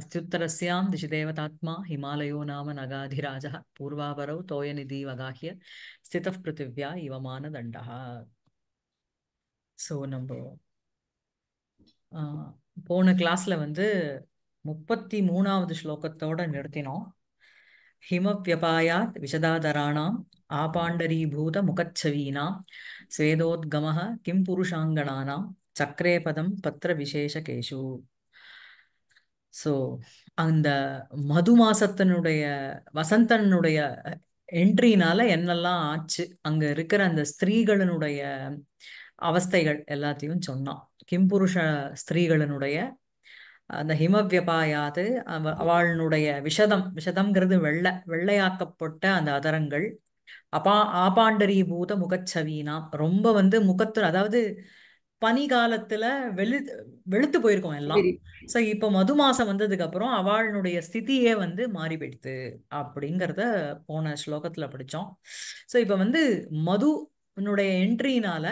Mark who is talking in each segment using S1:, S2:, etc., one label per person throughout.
S1: अस्त्युत्तरस्यां दिशिदेवतात्मा हिमालयो नाम नगाधिराजः पूर्वापरौ तोयनिधिवगाह्य स्थितः पृथिव्या इव मानदण्डः ஸோ நம்ம போன கிளாஸில் வந்து முப்பத்தி மூணாவது ஸ்லோகத்தோட நிறுத்தினோம் ஹிமவியபாயாத் விஷதாதராணாம் ஆபாண்டரீபூத முகச்சவீனாம் ஸ்வேதோத்கம கிம் புருஷாங்கணானாம் சக்ரேபதம் பத்திர விசேஷகேஷு ஸோ அந்த மது மாசத்தினுடைய வசந்தனுடைய என்ட்ரினால என்னெல்லாம் ஆச்சு அங்க இருக்கிற அந்த ஸ்திரீகளினுடைய அவஸ்தைகள் எல்லாத்தையும் சொன்னான் கிம்புருஷ ஸ்திரீகளினுடைய அந்த ஹிமவியபாயாது அவ அவளுடைய விஷதம் விஷதம்ங்கிறது வெள்ளை வெள்ளையாக்கப்பட்ட அந்த அதரங்கள் அப்பா ஆபாண்டரி பூத முகச்சவீனா ரொம்ப வந்து முகத்து அதாவது பனி காலத்துல வெளி வெளுத்து போயிருக்கோம் எல்லாம் சோ இப்ப மது மாசம் வந்ததுக்கு அப்புறம் அவளுடைய ஸ்திதியே வந்து மாறி போயிடுது அப்படிங்கறத போன ஸ்லோகத்துல படிச்சோம் சோ இப்ப வந்து மதுனுடைய என்ட்ரினால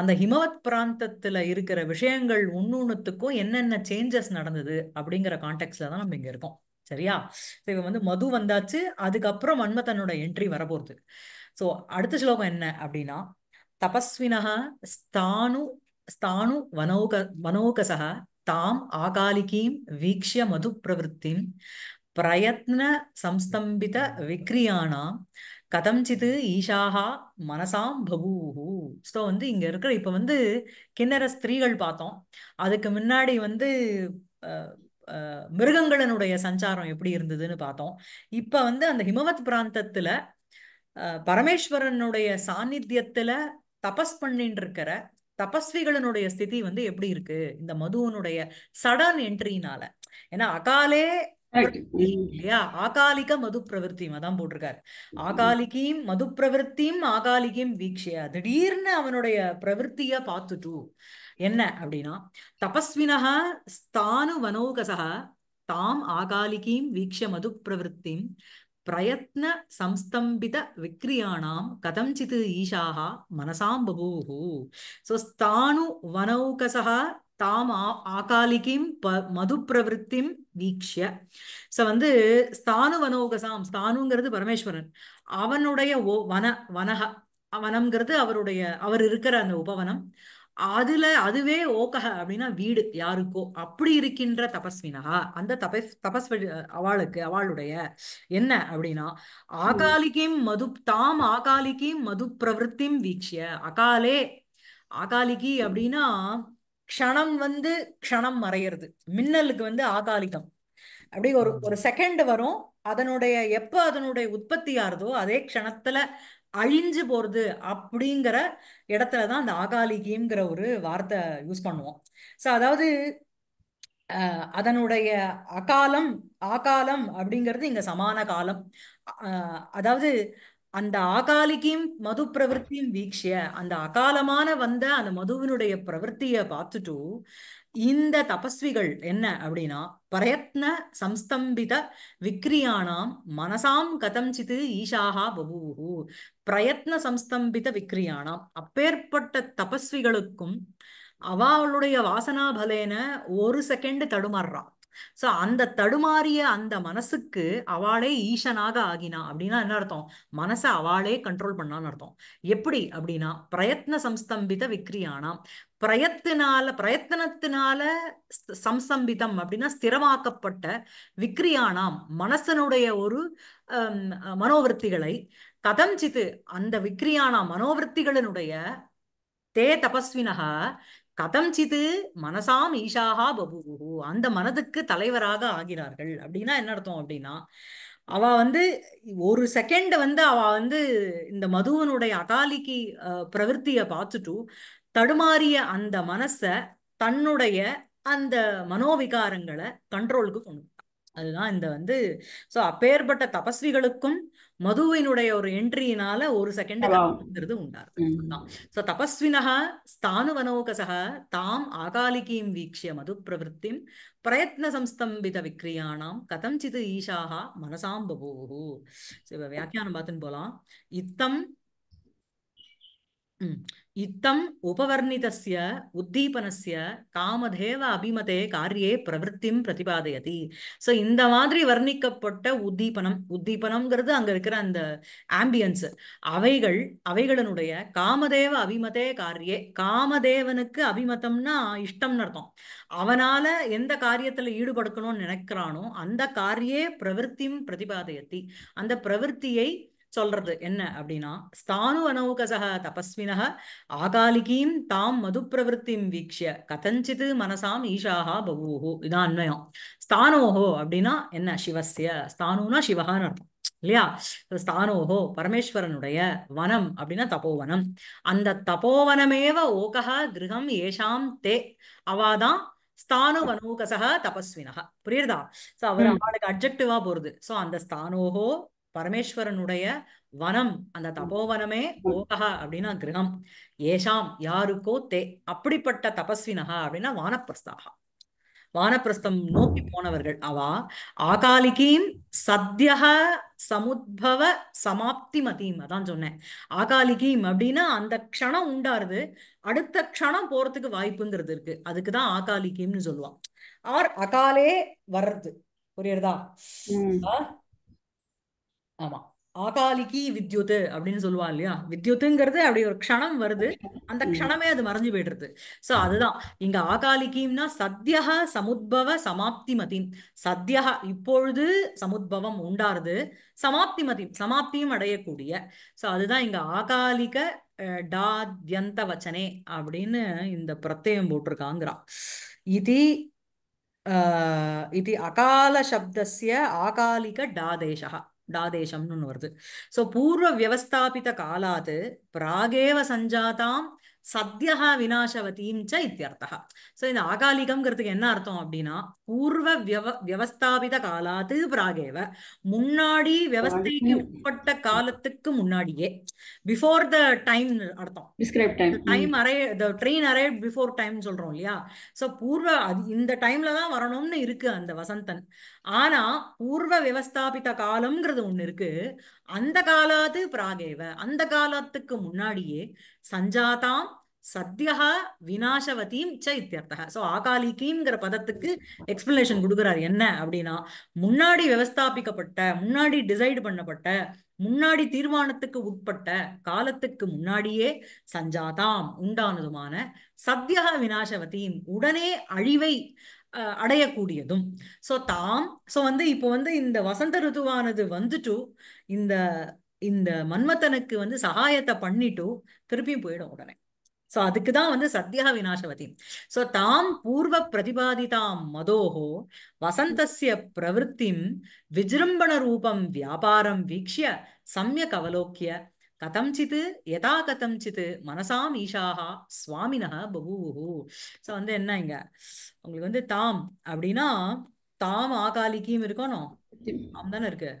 S1: அந்த ஹிமவத் பிராந்தத்துல இருக்கிற விஷயங்கள் ஒன்னொன்னுத்துக்கும் என்னென்ன சேஞ்சஸ் நடந்தது அப்படிங்கிற கான்டெக்ட்ல தான் நம்ம இங்க இருக்கோம் சரியா இப்ப வந்து மது வந்தாச்சு அதுக்கப்புறம் மன்மதனோட என்ட்ரி வரப்போறது சோ அடுத்த ஸ்லோகம் என்ன அப்படின்னா தபஸ்வினா ஸ்தானு ஸ்தானு வனோக வனோகசக தாம் ఆకాలికీం வீக்ஷிய மது ప్రవృత్తిం பிரயத்ன சம்ஸ்தம்பித విక్రియాణాం கதம்சிது ஈஷாகா மனசாம் பபூஹு ஸோ வந்து இங்கே இருக்கிற இப்போ வந்து கிண்ணற ஸ்திரீகள் பார்த்தோம் அதுக்கு முன்னாடி வந்து மிருகங்களனுடைய சஞ்சாரம் எப்படி இருந்ததுன்னு பார்த்தோம் இப்போ வந்து அந்த ஹிமவத் பிராந்தத்தில் பரமேஸ்வரனுடைய சாநித்தியத்தில் தபஸ் பண்ணின்னு இருக்கிற தபஸ்விகளினுடைய ஸ்திதி வந்து எப்படி இருக்கு இந்த மதுவனுடைய சடன் என்ட்ரினால ஏன்னா அகாலே இல்லையா ஆகாலிக மது பிரவருத்தியும் அதான் போட்டிருக்காரு ஆகாலிக்கையும் மது பிரவருத்தியும் ஆகாலிகையும் வீக்ஷையா திடீர்னு அவனுடைய பிரவருத்திய பார்த்துட்டு என்ன அப்படின்னா தபஸ்வினகா ஸ்தானு வனோகசகா தாம் ஆகாலிகீம் வீக்ஷ மது பிரவருத்தியும் பிரயத்ன சம்ஸ்தம்பித விக்ரியாணாம் கதஞ்சித் ஈஷாக மனசாம் பபூஹு ஸோ ஸ்தானு வனௌகசா தாம் ஆகாலிகிம் ப மது பிரவருத்திம் வீக்ஷிய ஸோ வந்து ஸ்தானு வனோகசாம் ஸ்தானுங்கிறது பரமேஸ்வரன் அவனுடைய ஓ வன வனக வனம்ங்கிறது அவருடைய அவர் இருக்கிற அந்த உபவனம் அதுல அதுவே ஓகஹ அப்படின்னா வீடு யாருக்கோ அப்படி இருக்கின்ற தபஸ்வினா அந்த தபஸ் தபஸ் அவளுக்கு அவளுடைய என்ன அப்படின்னா ஆகாலிகிம் மது தாம் ஆகாலிக்கும் மது பிரவருத்திம் வீட்சிய அகாலே ஆகாலிகி அப்படின்னா க்ஷணம் வந்து க்ஷணம் மறையிறது மின்னலுக்கு வந்து ஆகாலிகம் அப்படி ஒரு ஒரு செகண்ட் வரும் அதனுடைய எப்போ அதனுடைய உற்பத்தி ஆறுதோ அதே க்ஷணத்துல அழிஞ்சு போறது அப்படிங்கிற இடத்துல தான் அந்த ஆகாலிகிங்கிற ஒரு வார்த்தை யூஸ் பண்ணுவோம் ஸோ அதாவது அதனுடைய அகாலம் ஆகாலம் அப்படிங்கிறது இங்க சமான காலம் அதாவது அந்த அகாலிக்கையும் மது பிரவருத்தியும் வீக்ஷிய அந்த அகாலமான வந்த அந்த மதுவினுடைய பிரவருத்திய பார்த்துட்டு இந்த தபஸ்விகள் என்ன அப்படின்னா பிரயத்ன சம்ஸ்தம்பித விக்ரியானாம் மனசாம் கதம் சித்து ஈஷாகா பபூஹு பிரயத்ன சம்ஸ்தம்பித விக்ரியானாம் அப்பேற்பட்ட தபஸ்விகளுக்கும் அவளுடைய வாசனா பலேன ஒரு செகண்ட் தடுமாறுறா சோ அந்த தடுமாறிய அந்த மனசுக்கு அவளே ஈசனாக ஆகினா அப்படின்னா என்ன அர்த்தம் மனசை அவளே கண்ட்ரோல் பண்ணான்னு அர்த்தம் எப்படி அப்படின்னா பிரயத்ன சம்ஸ்தம்பித விக்ரியானா பிரயத்தினால பிரயத்தனத்தினால சம்சம்பிதம் அப்படின்னா ஸ்திரமாக்கப்பட்ட விக்ரியானாம் மனசனுடைய ஒரு மனோவருத்திகளை கதஞ்சித்து அந்த விக்ரியானா மனோவருத்திகளினுடைய தே தபஸ்வினக கதம்சித்து மனசாம் ஈஷாகா பபுகு அந்த மனதுக்கு தலைவராக ஆகிறார்கள் அப்படின்னா என்ன அர்த்தம் அப்படின்னா அவ வந்து ஒரு செகண்ட் வந்து அவ வந்து இந்த மதுவனுடைய அகாலிக்கு பிரவருத்திய பார்த்துட்டு தடுமாறிய அந்த மனச தன்னுடைய அந்த மனோவிகாரங்களை கண்ட்ரோலுக்கு கொண்டு அதுதான் இந்த வந்து சோ அப்பேற்பட்ட தபஸ்விகளுக்கும் மதுவினுடைய ஒரு என்ட்ரியினால ஒரு செகண்ட் உண்டாரு சோ ஸ்தானுவனோகசக தாம் ஆகாலிகீம் வீக்ஷிய மது பிரவருத்திம் பிரயத்ன சம்ஸ்தம்பித விக்ரியானாம் கதம் ஈஷாக மனசாம் பபூஹு வியாக்கியானம் பார்த்துன்னு போலாம் இத்தம் இத்தம் உபவர்ணிதஸ்ய உத்தீபனசிய காமதேவ அபிமதே காரியே பிரவருத்தியும் பிரதிபாதையதி ஸோ இந்த மாதிரி வர்ணிக்கப்பட்ட உத்தீபனம் உத்தீபனம்ங்கிறது அங்க இருக்கிற அந்த ஆம்பியன்ஸ் அவைகள் அவைகளினுடைய காமதேவ அபிமதே காரியே காமதேவனுக்கு அபிமதம்னா இஷ்டம்னு அர்த்தம் அவனால எந்த காரியத்துல ஈடுபடுக்கணும்னு நினைக்கிறானோ அந்த காரியே பிரவருத்தியும் பிரதிபாதையத்தி அந்த பிரவருத்தியை சொல்றது என்ன அப்படின்னா ஸ்தானு அனௌகசக தபஸ்வினக ஆகாலிகீம் தாம் மது பிரவருத்திம் வீக்ஷிய கதஞ்சித் மனசாம் ஈஷாகா பவூஹு இதான் அன்வயம் ஸ்தானோஹோ அப்படின்னா என்ன சிவசிய ஸ்தானுனா சிவகான்னு அர்த்தம் இல்லையா ஸ்தானோஹோ பரமேஸ்வரனுடைய வனம் அப்படின்னா தபோவனம் அந்த தபோவனமேவ ஓகா கிரகம் ஏஷாம் தே அவாதான் ஸ்தானு வனோகசக தபஸ்வினக புரியுறதா சோ அவர் அவளுக்கு அப்ஜெக்டிவா போறது சோ அந்த ஸ்தானோஹோ பரமேஸ்வரனுடைய வனம் அந்த தபோவனமே ஓகஹா அப்படின்னா கிரகம் ஏஷாம் யாருக்கோ தே அப்படிப்பட்ட தபஸ்வினகா அப்படின்னா வானப்பிரஸ்தாகா வானப்பிரஸ்தம் நோக்கி போனவர்கள் அவா ஆகாலிகீம் சத்தியக சமுத்பவ சமாப்தி மதீம் அதான் சொன்னேன் ஆகாலிகீம் அப்படின்னா அந்த க்ஷணம் உண்டாருது அடுத்த க்ஷணம் போறதுக்கு வாய்ப்புங்கிறது இருக்கு அதுக்குதான் ஆகாலிகீம்னு சொல்லுவான் ஆர் அகாலே வர்றது புரியுறதா ஆமா ஆகாலிகி வித்யுத் அப்படின்னு சொல்லுவான் இல்லையா வித்யுத்துங்கிறது அப்படி ஒரு க்ஷணம் வருது அந்த க்ஷணமே அது மறைஞ்சு போயிடுறது சோ அதுதான் இங்க ஆகாலிகிம்னா சத்தியக சமுத்பவ சமாப்தி மதின் சத்தியக இப்பொழுது சமுத்பவம் உண்டாருது சமாப்தி மதி சமாப்தியும் அடையக்கூடிய சோ அதுதான் இங்க ஆகாலிக டாத்யந்த வச்சனே அப்படின்னு இந்த பிரத்யம் போட்டிருக்காங்கிறான் இது இது அகால சப்தசிய ஆகாலிக டாதேஷகா டாதேசம்னு ஒன்று வருது ஸோ பூர்வ வியவஸ்தாபித காலாது பிராகேவ சஞ்சாதாம் சத்யகா ச இத்தியர்த்தா சோ இந்த அகாலிகம்ங்கிறதுக்கு என்ன அர்த்தம் அப்படின்னா பூர்வ வியவஸ்தாபித காலாத்து பிராகேவ முன்னாடி வியவஸ்தைக்கு உட்பட்ட காலத்துக்கு முன்னாடியே பிஃபோர் த டைம் அர்த்தம் டைம் அரை ட்ரெயின் அரை பிஃபோர் டைம் சொல்றோம் இல்லையா சோ பூர்வ இந்த டைம்ல தான் வரணும்னு இருக்கு அந்த வசந்தன் ஆனா பூர்வ வியவஸ்தாபித காலம்ங்கிறது ஒண்ணு இருக்கு அந்த காலாத்து பிராகேவ அந்த காலத்துக்கு முன்னாடியே சஞ்சாதாம் சத்தியா வினாசவதீம் ச சோ ஸோ பதத்துக்கு எக்ஸ்பிளனேஷன் கொடுக்குறாரு என்ன அப்படின்னா முன்னாடி விவஸ்தாபிக்கப்பட்ட முன்னாடி டிசைடு பண்ணப்பட்ட முன்னாடி தீர்மானத்துக்கு உட்பட்ட காலத்துக்கு முன்னாடியே சஞ்சாதாம் உண்டானதுமான சத்தியா வினாசவதியும் உடனே அழிவை அடையக்கூடியதும் ஸோ தாம் ஸோ வந்து இப்போ வந்து இந்த வசந்த ருதுவானது வந்துட்டு இந்த இந்த மன்மத்தனுக்கு வந்து சகாயத்தை பண்ணிட்டு திருப்பியும் போயிடும் உடனே சோ அதுக்குதான் வந்து சத்யா வினாசவதி சோ தாம் பூர்வ பிரதிபாதிதாம் மதோகோ வசந்தசிய பிரவருத்திம் விஜிரும்பண ரூபம் வியாபாரம் வீக்ஷிய அவலோக்கிய கதம் கதம்சித்து எதா கதம்சித்து மனசாம் ஈஷாகா சுவாமினக பபூஹு ஸோ வந்து என்ன இங்க உங்களுக்கு வந்து தாம் அப்படின்னா தாம் ஆகாலிக்கியும் இருக்கணும் தானே இருக்கு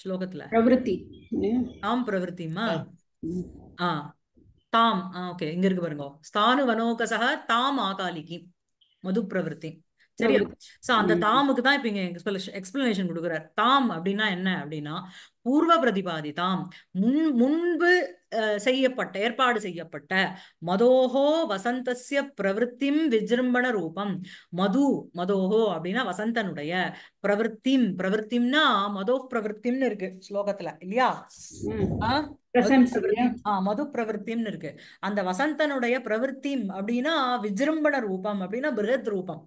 S1: ஸ்லோகத்துல பிரவருத்தி தாம் பிரவருத்திமா ஆ தாம் ஆ ஓகே இங்க இருக்கு பாருங்க ஸ்தானு வனோகசக தாம் ஆகாலிக்கு மது பிரவருத்தி சரியா சோ அந்த தாமுக்கு தான் இப்ப இங்க எக்ஸ்பிளேஷன் கொடுக்குறாரு தாம் அப்படின்னா என்ன அப்படின்னா பூர்வ பிரதிபாதிதாம் முன் முன்பு செய்யப்பட்ட ஏற்பாடு செய்யப்பட்ட மதோஹோ வசந்தசிய பிரவருத்திம் விஜிரும்பண ரூபம் மது மதோஹோ அப்படின்னா வசந்தனுடைய பிரவருத்திம் பிரவருத்திம்னா மதோ பிரவருத்திம்னு இருக்கு ஸ்லோகத்துல இல்லையா ஆஹ் மது பிரவருத்திம்னு இருக்கு அந்த வசந்தனுடைய பிரவருத்திம் அப்படின்னா விஜிரும்பண ரூபம் அப்படின்னா பிரத் ரூபம்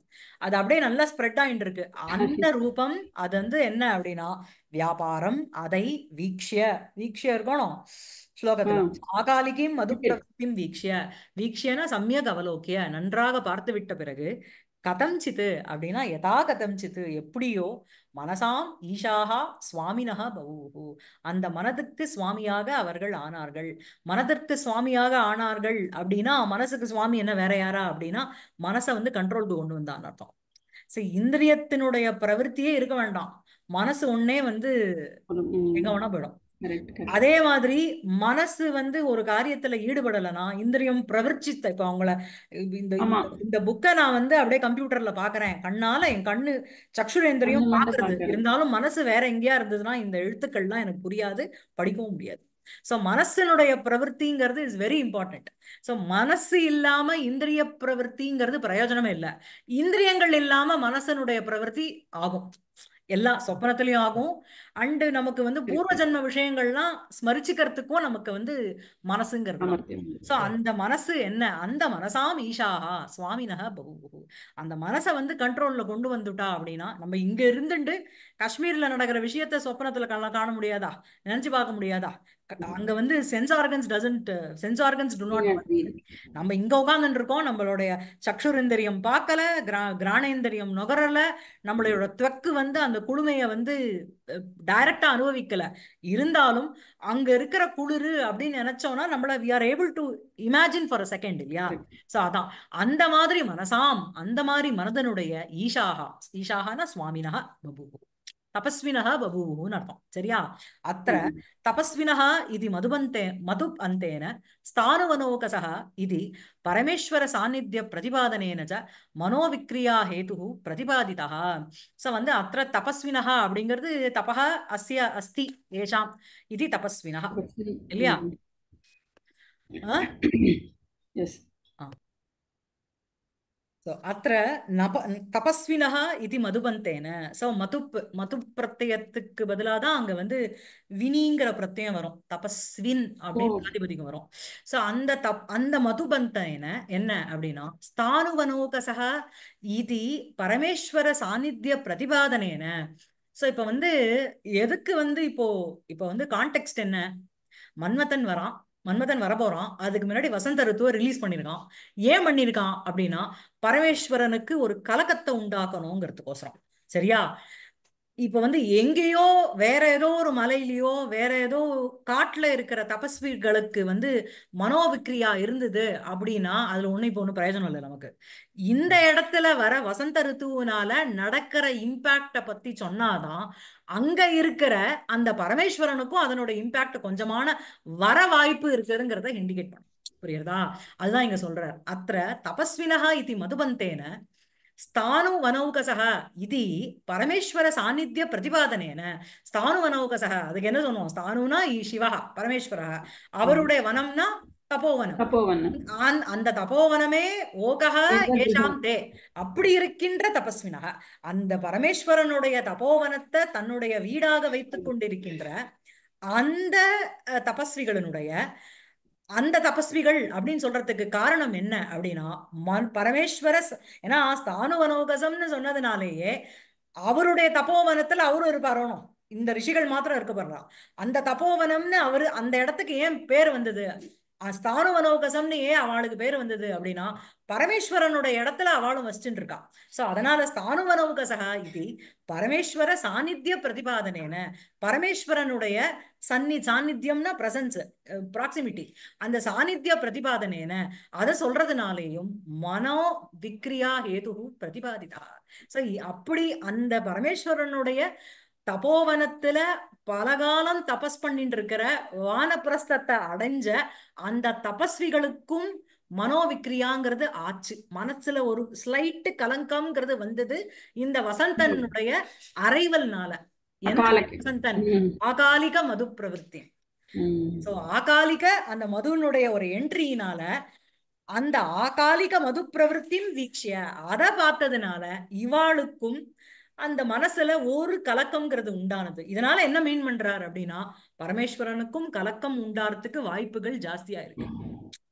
S1: அது அப்படியே நல்லா ஸ்ப்ரெட் ஆயிட்டு இருக்கு அந்த ரூபம் அது வந்து என்ன அப்படின்னா வியாபாரம் அதை வீக்ஷிய வீக்ஷிய இருக்கணும் ஸ்லோகத்துல ஆகாலிகம் மது பிரவருத்தியும் வீக்ஷிய வீக்ஷியனா சமயக் அவலோக்கிய நன்றாக பார்த்து விட்ட பிறகு கதஞ்சித்து அப்படின்னா எதா கதஞ்சித்து எப்படியோ மனசாம் ஈஷாகா சுவாமினா பவுஹு அந்த மனதுக்கு சுவாமியாக அவர்கள் ஆனார்கள் மனதிற்கு சுவாமியாக ஆனார்கள் அப்படின்னா மனசுக்கு சுவாமி என்ன வேற யாரா அப்படின்னா மனசை வந்து கண்ட்ரோலுக்கு கொண்டு வந்தான்னு அர்த்தம் சரி இந்திரியத்தினுடைய பிரவருத்தியே இருக்க வேண்டாம் மனசு ஒன்னே வந்து எங்க வேணா போயிடும் அதே மாதிரி மனசு வந்து ஒரு காரியத்துல ஈடுபடலைன்னா இந்திரியம் பிரவர்ச்சித்த இப்ப அவங்கள இந்த இந்த புக்கை நான் வந்து அப்படியே கம்ப்யூட்டர்ல பாக்குறேன் கண்ணால என் கண்ணு சக்ஷுரேந்திரியும் பாக்குறது இருந்தாலும் மனசு வேற எங்கேயா இருந்ததுன்னா இந்த எழுத்துக்கள்லாம் எனக்கு புரியாது படிக்கவும் முடியாது சோ மனசனுடைய பிரவருத்திங்கிறது இஸ் வெரி இம்பார்ட்டன்ட் சோ மனசு இல்லாம இந்திரிய பிரவருத்திங்கிறது பிரயோஜனமே இல்லை இந்திரியங்கள் இல்லாம மனசனுடைய பிரவருத்தி ஆகும் எல்லா சொப்பனத்திலையும் ஆகும் அண்டு நமக்கு வந்து பூர்வ ஜென்ம விஷயங்கள்லாம் ஸ்மரிச்சுக்கிறதுக்கும் நமக்கு வந்து மனசுங்கிறது சோ அந்த மனசு என்ன அந்த மனசாம் ஈஷாஹா சுவாமினக பகு அந்த மனசை வந்து கண்ட்ரோல்ல கொண்டு வந்துட்டா அப்படின்னா நம்ம இங்க இருந்துட்டு காஷ்மீர்ல நடக்கிற விஷயத்த சொப்பனத்துல காண முடியாதா நினைச்சு பார்க்க முடியாதா அங்க வந்து sense organs doesn't sense organs do not நம்ம இங்க உட்காந்துட்டு இருக்கோம் நம்மளுடைய சக்ஷுரேந்திரியம் பார்க்கல கிராணேந்திரியம் நுகரல நம்மளோட துவக்கு வந்து அந்த குழுமைய வந்து டைரக்டா அனுபவிக்கல இருந்தாலும் அங்க இருக்கிற குளிர் அப்படின்னு நினைச்சோம்னா நம்மள we are able to imagine for a second இல்லையா சோ அதான் அந்த மாதிரி மனசாம் அந்த மாதிரி மனதனுடைய ஈஷாகா ஈஷாகனா சுவாமினா பபு తపస్వినః బభూవు అని అర్థం సరియా అత్ర తపస్వినః ఇది మధుబంతే మధు అంతేన స్థానవనోకస ఇది పరమేశ్వర సాన్నిధ్య ప్రతిపాదనేన చ மனோவிக்ரியா ஹேது பிரதிபாதிதா ஸோ வந்து அத்த தபஸ்வினா அப்படிங்கிறது தபா அஸ்ய அஸ்தி ஏஷாம் இது தபஸ்வினா இல்லையா அத்த நப नप இது மதுபந்தேன சோ மது மது பிரத்தயத்துக்கு பதிலாக தான் அங்க வந்து வினிங்கிற பிரत्यயம் வரும் தபஸ்வின் அப்படின்னு பிரதிபதிக்கு வரும் சோ அந்த தப் அந்த மதுபந்தேன என்ன அப்படின்னா ஸ்தானுவனோகசக இது பரமேஸ்வர சாநித்திய பிரதிபாதனேன சோ இப்ப வந்து எதுக்கு வந்து இப்போ இப்போ வந்து கான்டெக்ட் என்ன மன்மதன் வரான் மன்மதன் வரப்போறான் அதுக்கு முன்னாடி வசந்த ருத்துவை ரிலீஸ் பண்ணியிருக்கான் ஏன் பண்ணியிருக்கான் அப்படின்னா பரமேஸ்வரனுக்கு ஒரு கலக்கத்தை உண்டாக்கணுங்கிறதுக்கோசரம் சரியா இப்ப வந்து எங்கேயோ வேற ஏதோ ஒரு மலையிலயோ வேற ஏதோ காட்டுல இருக்கிற தபஸ்விகளுக்கு வந்து மனோவிக்ரியா இருந்தது அப்படின்னா அதுல ஒண்ணு இப்ப ஒண்ணு பிரயோஜனம் இல்லை நமக்கு இந்த இடத்துல வர வசந்த ரித்துவனால நடக்கிற இம்பாக்ட பத்தி சொன்னாதான் அங்க இருக்கிற அந்த பரமேஸ்வரனுக்கும் அதனோட இம்பாக்ட் கொஞ்சமான வர வாய்ப்பு இருக்குதுங்கிறத இண்டிகேட் பண்ணும் புரியுறதா அதுதான் இங்க சொல்றார் அத்த தபஸ்வினகா இத்தி மதுபந்தேன ಸ್ಥಾನುವನೌಕಸಃ இது பரமேஸ்வர ಸಾನ್ನಿಧ್ಯ பிரதிபாதனேன ಸ್ಥಾನುವನೌಕಸಃ அதுக்கு என்ன சொன்னோம் ஸ்தானுனா ಈ ಶಿವ அவருடைய வனம்னா தபோவனம் தபோவனம் அந்த தபோவனமே ஓகா ஏஷாம் தே அப்படி இருக்கின்ற தபஸ்வினக அந்த பரமேஸ்வரனுடைய தபோவனத்தை தன்னுடைய வீடாக வைத்துக் கொண்டிருக்கின்ற அந்த தபஸ்விகளினுடைய அந்த தபஸ்விகள் அப்படின்னு சொல்றதுக்கு காரணம் என்ன அப்படின்னா மன் பரமேஸ்வர ஏன்னா ஸ்தானுவனோகசம்னு சொன்னதுனாலேயே அவருடைய தப்போவனத்துல அவரும் இருப்பாரோனும் இந்த ரிஷிகள் மாத்திரம் இருக்க போறான் அந்த தப்போவனம்னு அவரு அந்த இடத்துக்கு ஏன் பேர் வந்தது ஸ்தானுவனோகசம்னு ஏன் அவளுக்கு பேர் வந்தது அப்படின்னா பரமேஸ்வரனுடைய இடத்துல அவளும் வச்சுட்டு இருக்கா சோ அதனால ஸ்தானுவனோகசகா இது பரமேஸ்வர சாநித்திய பிரதிபாதனேன பரமேஸ்வரனுடைய சன்னி சாநித்தியம்னா பிரசன்ஸ் ப்ராக்சிமிட்டி அந்த சாநித்திய பிரதிபாதனேன அதை சொல்றதுனாலேயும் மனோ விக்ரியா ஹேது பிரதிபாதிதா சோ அப்படி அந்த பரமேஸ்வரனுடைய தபோவனத்துல பலகாலம் தபஸ் பண்ணிட்டு இருக்கிற வானப்பிரஸ்தத்தை அடைஞ்ச அந்த தபஸ்விகளுக்கும் மனோவிக்ரியாங்கிறது ஆச்சு மனசுல ஒரு ஸ்லைட்டு கலங்கம்ங்கிறது வந்தது இந்த வசந்தனுடைய அறைவல்னால வசந்தன் ஆகாலிக மது பிரவருத்தி சோ ஆகாலிக அந்த மதுனுடைய ஒரு என்ட்ரியினால அந்த ஆகாலிக மது பிரவருத்தின் வீக்ஷிய அதை பார்த்ததுனால இவாளுக்கும் அந்த மனசுல ஒரு கலக்கம்ங்கிறது உண்டானது இதனால என்ன மீன் பண்றாரு அப்படின்னா பரமேஸ்வரனுக்கும் கலக்கம் உண்டாறதுக்கு வாய்ப்புகள் ஜாஸ்தியா இருக்கு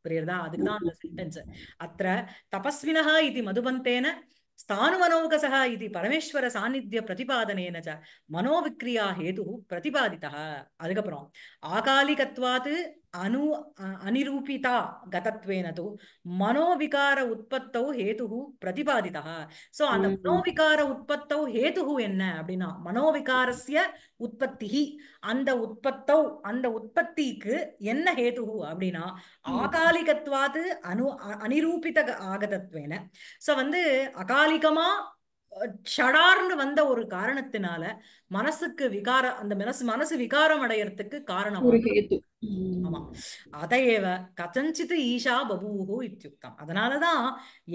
S1: புரியுறதா அதுக்குதான் அந்த சென்டென்ஸ் அத்த தபஸ்வினஹா இது மதுபந்தேன மனோகசா இது பரமேஸ்வர சாநித்திய பிரதிபாதனேன மனோவிக்ரியா ஹேது பிரதிபாதிதா அதுக்கப்புறம் ஆகாலிகத்வாது அனு அனிரூபிதா கதத்வேனது மனோவிகார ಮನೋವಿಕಾರ ಉತ್ಪತ್ತವು பிரதிபாதிதா சோ அந்த மனோவிகார உற்பத்தௌ ஹேதுகு என்ன அப்படின்னா மனோவிகாரஸ்ய உற்பத்தி அந்த உற்பத்தௌ அந்த உற்பத்திக்கு என்ன ஹேதுகு அப்படின்னா ஆகாலிகத்வாது அனு அனிரூபித ஆகதத்வேன சோ வந்து அகாலிகமா ஷடார்னு வந்த ஒரு காரணத்தினால மனசுக்கு விகார அந்த மனசு மனசு விகாரம் அடையறதுக்கு காரணம் ஆமா அதையவ கதஞ்சித் ஈஷா பபூஹு இத்தியுக்தம் அதனாலதான்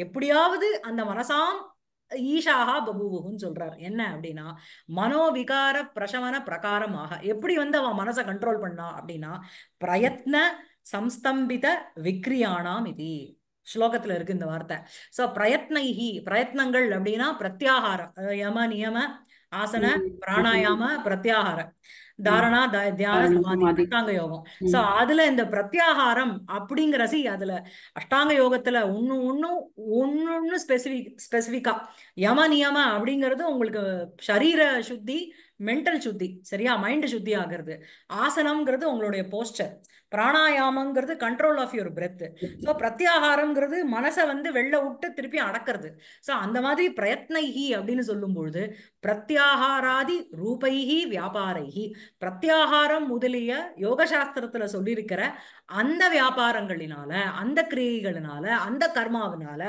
S1: எப்படியாவது அந்த மனசாம் ஈஷாகா பபுவுகுன்னு சொல்றார் என்ன அப்படின்னா மனோவிகார பிரசவன பிரகாரமாக எப்படி வந்து அவன் மனசை கண்ட்ரோல் பண்ணா அப்படின்னா பிரயத்ன சம்ஸ்தம்பித விக்ரியானாம் இது ஸ்லோகத்துல இருக்கு இந்த வார்த்தை சோ பிரயத்னைஹி பிரயத்னங்கள் அப்படின்னா பிரத்யாகாரம் யம நியம ஆசன பிராணாயாம பிரத்யாகார தாரணா தியான சமாதி அஷ்டாங்க யோகம் சோ அதுல இந்த பிரத்யாகாரம் அப்படிங்கிற சி அதுல அஷ்டாங்க யோகத்துல ஒன்னு ஒண்ணு ஸ்பெசிபிக் ஸ்பெசிபிக்கா யம நியம அப்படிங்கிறது உங்களுக்கு சரீர சுத்தி மென்டல் சுத்தி சரியா மைண்ட் சுத்தி ஆகிறது ஆசனம்ங்கிறது உங்களுடைய போஸ்டர் பிராணாயாமங்கிறது control of your breath so பிரத்யாகாரம்ங்கிறது மனசை வந்து வெளில விட்டு திருப்பி அடக்கிறது ஸோ அந்த மாதிரி பிரயத்னை அப்படின்னு சொல்லும்பொழுது பிரத்யாகாராதி ரூபைகி வியாபாரைகி பிரத்யாகாரம் முதலிய யோகசாஸ்திரத்துல சொல்லியிருக்கிற அந்த வியாபாரங்களினால அந்த கிரியைகளினால அந்த கர்மாவினால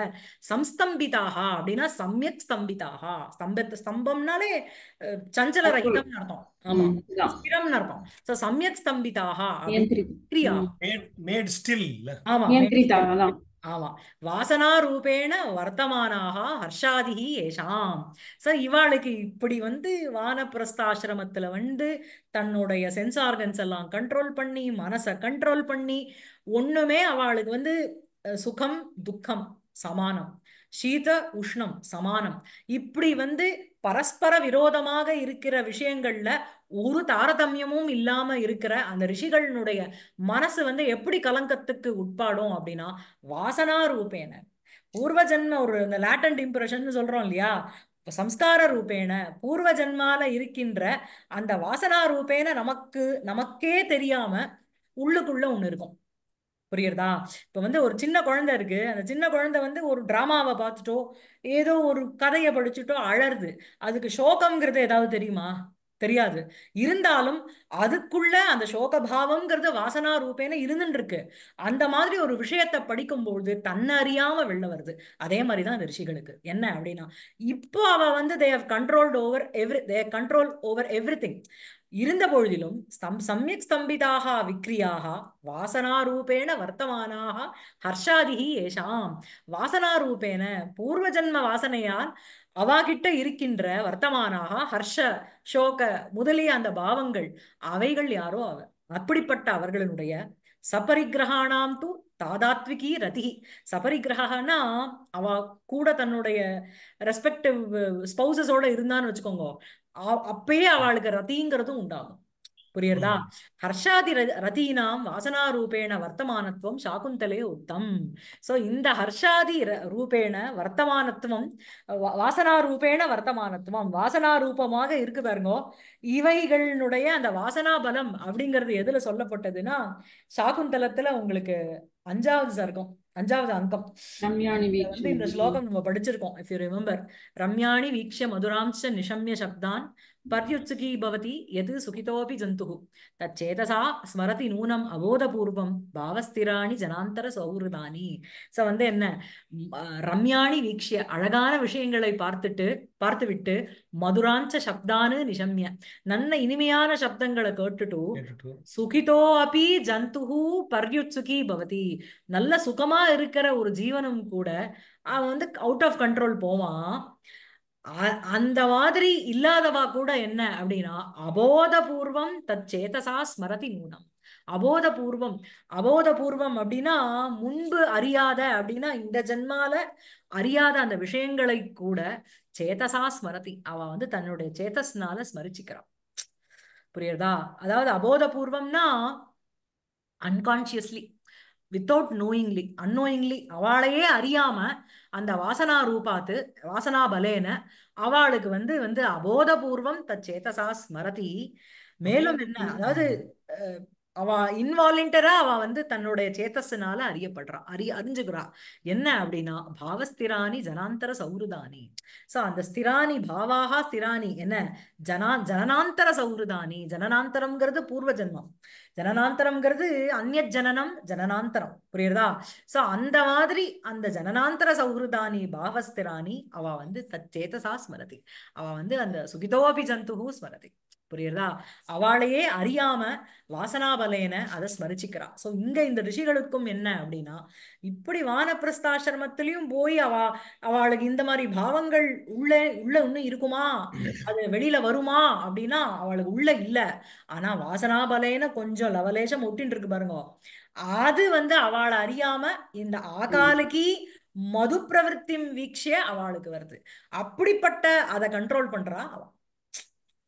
S1: சம்ஸ்தம்பிதாகா அப்படின்னா சமயக் ஸ்தம்பிதாகா ஸ்தம்ப ஸ்தம்பம்னாலே சஞ்சல ரகிதம் அர்த்தம் ஆமா ஸ்திரம் அர்த்தம் சோ சமயக் ஸ்தம்பிதாகா கிரியா மேட் ஸ்டில் ஆமா ஆமா வாசனா ரூபேண வர்த்தமானாக ஹர்ஷாதிகி ஏஷாம் சார் இவாளுக்கு இப்படி வந்து வானப்பிரஸ்தாசிரமத்துல வந்து தன்னுடைய சென்ஸ் ஆர்கன்ஸ் எல்லாம் கண்ட்ரோல் பண்ணி மனசை கண்ட்ரோல் பண்ணி ஒண்ணுமே அவளுக்கு வந்து சுகம் துக்கம் சமானம் சீத உஷ்ணம் சமானம் இப்படி வந்து பரஸ்பர விரோதமாக இருக்கிற விஷயங்கள்ல ஒரு தாரதமியமும் இல்லாம இருக்கிற அந்த ரிஷிகளினுடைய மனசு வந்து எப்படி கலங்கத்துக்கு உட்பாடும் அப்படின்னா வாசனா ரூபேன பூர்வ ஜென்ம ஒரு இந்த லேட்டன்ட் இம்ப்ரெஷன் சொல்றோம் இல்லையா சம்ஸ்கார ரூபேன பூர்வ ஜென்மால இருக்கின்ற அந்த வாசனா ரூபேன நமக்கு நமக்கே தெரியாம உள்ளுக்குள்ள ஒண்ணு இருக்கும் புரியுறதா இப்ப வந்து ஒரு சின்ன குழந்தை இருக்கு அந்த சின்ன குழந்தை வந்து ஒரு டிராமாவை பார்த்துட்டோ ஏதோ ஒரு கதையை படிச்சுட்டோ அழருது அதுக்கு சோகம்ங்கிறது ஏதாவது தெரியுமா தெரியாது இருந்தாலும் அதுக்குள்ள அந்த சோகபாவம்ங்கிறத வாசனா ரூபேன இருந்துட்டு இருக்கு அந்த மாதிரி ஒரு விஷயத்தை படிக்கும்போது தன்னறியாம வெளில வருது அதே மாதிரிதான் அந்த ரிஷிகளுக்கு என்ன அப்படின்னா இப்போ அவ வந்து they have controlled over every they control over everything இருந்த பொழுதிலும் ஸ்தம் சமயக் ஸ்தம்பிதாக விக்ரியாக வாசனாரூபேண வர்த்தமானாக ஹர்ஷாதிகி ஏஷாம் வாசனாரூபேண பூர்வஜன்ம வாசனையால் அவாகிட்ட இருக்கின்ற வர்த்தமானாக ஹர்ஷ சோக முதலிய அந்த பாவங்கள் அவைகள் யாரோ அவ அப்படிப்பட்ட அவர்களுடைய சபரிகிரகானாம் தூ தாதாத்விகி ரதிகி சபரிகிரகனா அவ கூட தன்னுடைய ரெஸ்பெக்டிவ் ஸ்பௌசஸோட இருந்தான்னு வச்சுக்கோங்க அப்பயே அவளுக்கு ரதிங்கிறதும் உண்டாகும் புரியுறதா ஹர்ஷாதி ரதீனாம் வாசனா ரூபேண வர்த்தமானத்துவம் சாகுந்தலே உத்தம் சோ இந்த ஹர்ஷாதி ரூபேண வர்த்தமானத்துவம் வாசனா ரூபேண வர்த்தமானத்துவம் வாசனா ரூபமாக இருக்கு பாருங்க இவைகளுடைய அந்த வாசனா பலம் அப்படிங்கிறது எதுல சொல்லப்பட்டதுன்னா சாகுந்தலத்துல உங்களுக்கு அஞ்சாவது சர்க்கம் அஞ்சாவது அங்கம் வந்து இந்த ஸ்லோகம் நம்ம படிச்சிருக்கோம் இஃப் யூ ரிமெம்பர் ரம்யாணி வீக்ஷ மதுராம்ச நிஷம்ய சப்தான் பர்யுத்சுகி பவதி எது சுகிதோபி ஜந்து தச்சேதசா ஸ்மரதி நூனம் அபோதபூர்வம் பாவஸ்திராணி ஜனாந்தர சௌருதானி ஸோ வந்து என்ன ரம்யாணி வீக்ஷிய அழகான விஷயங்களை பார்த்துட்டு பார்த்துவிட்டு மதுராஞ்ச சப்தானு நிஷம்ய நல்ல இனிமையான சப்தங்களை கேட்டுட்டு சுகிதோ அபி ஜந்துஹு பர்யுத்சுகி பவதி நல்ல சுகமா இருக்கிற ஒரு ஜீவனும் கூட அவன் வந்து அவுட் ஆஃப் கண்ட்ரோல் போவான் அந்த மாதிரி இல்லாதவா கூட என்ன அப்படின்னா அபோதபூர்வம் தச்சேதசா ஸ்மரதி நூனம் அபோதபூர்வம் அபோதபூர்வம் அப்படின்னா முன்பு அறியாத அப்படின்னா இந்த ஜென்மால அறியாத அந்த விஷயங்களை கூட சேதசா ஸ்மரதி அவ வந்து தன்னுடைய சேதஸ்னால ஸ்மரிச்சுக்கிறான் புரியுறதா அதாவது அபோதபூர்வம்னா அன்கான்சியஸ்லி வித்தவுட் நோயிங்லி அன்னோயிங்லி அவளையே அறியாம அந்த வாசனா ரூபாத்து வாசனா பலேன அவளுக்கு வந்து வந்து அபோதபூர்வம் தச்சேதசா ஸ்மரதி மேலும் என்ன அதாவது அவன் இன்வாலண்டரா அவன் வந்து தன்னுடைய சேத்தஸினால அறியப்படுறான் அறி அறிஞ்சுக்கிறா என்ன அப்படின்னா பாவஸ்திராணி ஜனாந்தர சௌருதானி சோ அந்த ஸ்திராணி பாவாகா ஸ்திராணி என்ன ஜனா ஜனனாந்தர சௌருதானி ஜனநாந்தரம்ங்கிறது பூர்வ ஜென்மம் ஜனனாந்தரம்ங்கிறது அந்நிய ஜனனம் ஜனனாந்தரம் புரியுறதா சோ அந்த மாதிரி அந்த ஜனனாந்தர சௌருதானி பாவஸ்திராணி அவ வந்து தச்சேதசா ஸ்மரதி அவ வந்து அந்த சுகிதோபி ஜந்துகும் ஸ்மரதி புரியுறதா அவளையே அறியாம வாசனாபலேன அதை ஸ்மரிச்சுக்கிறா சோ இங்க இந்த ரிஷிகளுக்கும் என்ன அப்படின்னா இப்படி வானப்பிரஸ்தாசிரமத்திலையும் போய் அவா அவளுக்கு இந்த மாதிரி பாவங்கள் உள்ள உள்ள இன்னும் இருக்குமா அது வெளியில வருமா அப்படின்னா அவளுக்கு உள்ள இல்ல ஆனா வாசனாபலேன கொஞ்சம் லவலேஷம் ஒட்டின்னு இருக்கு பாருங்க அது வந்து அவளை அறியாம இந்த ஆகாலுக்கு மது பிரவர்த்தி வீக்ஷே அவளுக்கு வருது அப்படிப்பட்ட அதை கண்ட்ரோல் பண்றா அவள்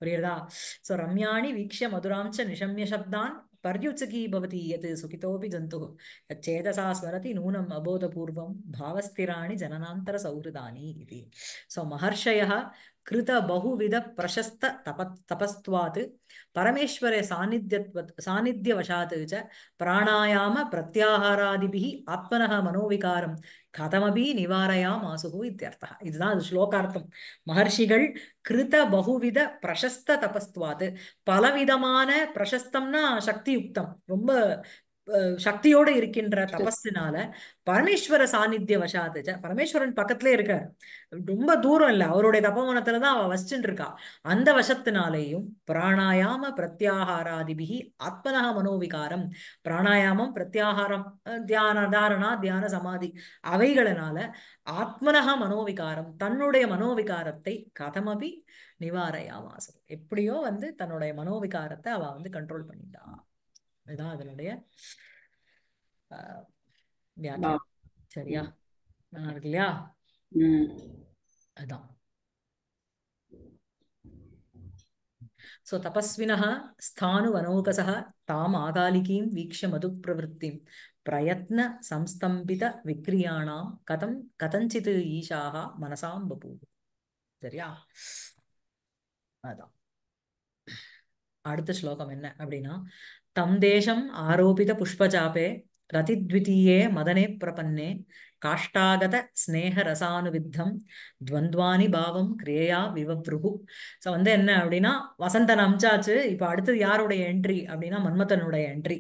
S1: புரியுறதா ஸோ ரம்யாணி வீக்ஷ மதுராம்ச நிஷம்ய சப்தான் பர்யுச்சகி பவதி எது சுகிதோபி ஜந்து சேதசா ஸ்வரதி நூனம் அபோதபூர்வம் பாவஸ்திராணி ஜனனாந்தர சௌஹிருதானி இது ஸோ மகர்ஷய ಕೃತ ಬಹುವಿಧ ಪ್ರಶಸ್ತ ತಪ ತಪಸ್ವಾತ್ ಪರಮೇಶ್ವರೇ ಸಾನ್ನಿಧ್ಯತ್ವ ಸಾನ್ನಿಧ್ಯವಶಾತ್ ಚ ಪ್ರಾಣಾಯಾಮ ಪ್ರತ್ಯಾಹಾರಾದಿಭಿ ಆತ್ಮನಃ ಮನೋವಿಕಾರಂ கதமபி நிவாரயாமாசுகு இத்தியர்த்தா இதுதான் ஸ்லோகார்த்தம் மகர்ஷிகள் கிருத பகுவித பிரசஸ்த தபஸ்துவாது பலவிதமான பிரசஸ்தம்னா சக்தி யுக்தம் ரொம்ப சக்தியோட இருக்கின்ற தபஸினால பரமேஸ்வர சாநித்திய வசாத்து பரமேஸ்வரன் பக்கத்துல இருக்கார் ரொம்ப தூரம் இல்ல அவருடைய தபவனத்துலதான் அவ வசிச்சுட்டு இருக்கா அந்த வசத்தினாலேயும் பிராணாயாம பிரத்யாகாராதிபிகி ஆத்மனக மனோவிகாரம் பிராணாயாமம் பிரத்யாகாரம் தியான தாரணா தியான சமாதி அவைகளினால ஆத்மனக மனோவிகாரம் தன்னுடைய மனோவிகாரத்தை கதமபி நிவாரையாமாசு எப்படியோ வந்து தன்னுடைய மனோவிகாரத்தை அவ வந்து கண்ட்ரோல் பண்ணிட்டான் அதுதான் அதனுடைய சரியா நல்லா இருக்கு இல்லையா அதான் சோ ஸ்தானு स्थाणुवनौकसः தாம் ஆகாலிகீம் வீக்ஷ பிரவருத்தி பிரயத்ன சம்ஸ்தம்பித விக்ரியாணாம் கதம் கதஞ்சித் ஈஷாக மனசாம் பபூது சரியா அதான் அடுத்த ஸ்லோகம் என்ன அப்படின்னா தம் தேசம் ஆரோபித புஷ்பஜாபே ரதித்விதீயே மதனே பிரபன்னே காஷ்டாகத ரசானுவித்தம் துவந்த்வானி பாவம் கிரியேயா விவப்ருகு ஸோ வந்து என்ன அப்படின்னா வசந்தன் அம்சாச்சு இப்போ அடுத்தது யாருடைய என்ட்ரி அப்படின்னா மன்மதனுடைய என்ட்ரி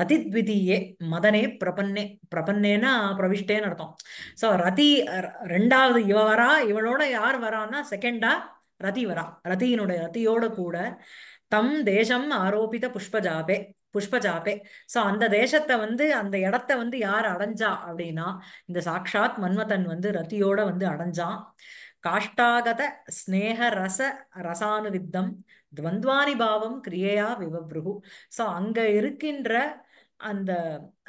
S1: ரதித்விதியே மதனே பிரபன்னே பிரபன்னேன்னா பிரவிஷ்டேன்னு அர்த்தம் ஸோ ரதி ரெண்டாவது இவ வரா இவளோட யார் வரான்னா செகண்டா ரதி வரா ரத்தியினுடைய ரத்தியோட கூட தம் தேசம் ஆரோபித புஷ்பஜாபே புஷ்பஜாபே ஸோ அந்த தேசத்தை வந்து அந்த இடத்த வந்து யார் அடைஞ்சா அப்படின்னா இந்த சாக்ஷாத் மன்மதன் வந்து ரத்தியோட வந்து அடைஞ்சான் காஷ்டாகத ஸ்னேக ரச ரசானுவித்தம் துவந்துவானி பாவம் கிரியையா விவப்ருகு ஸோ அங்க இருக்கின்ற அந்த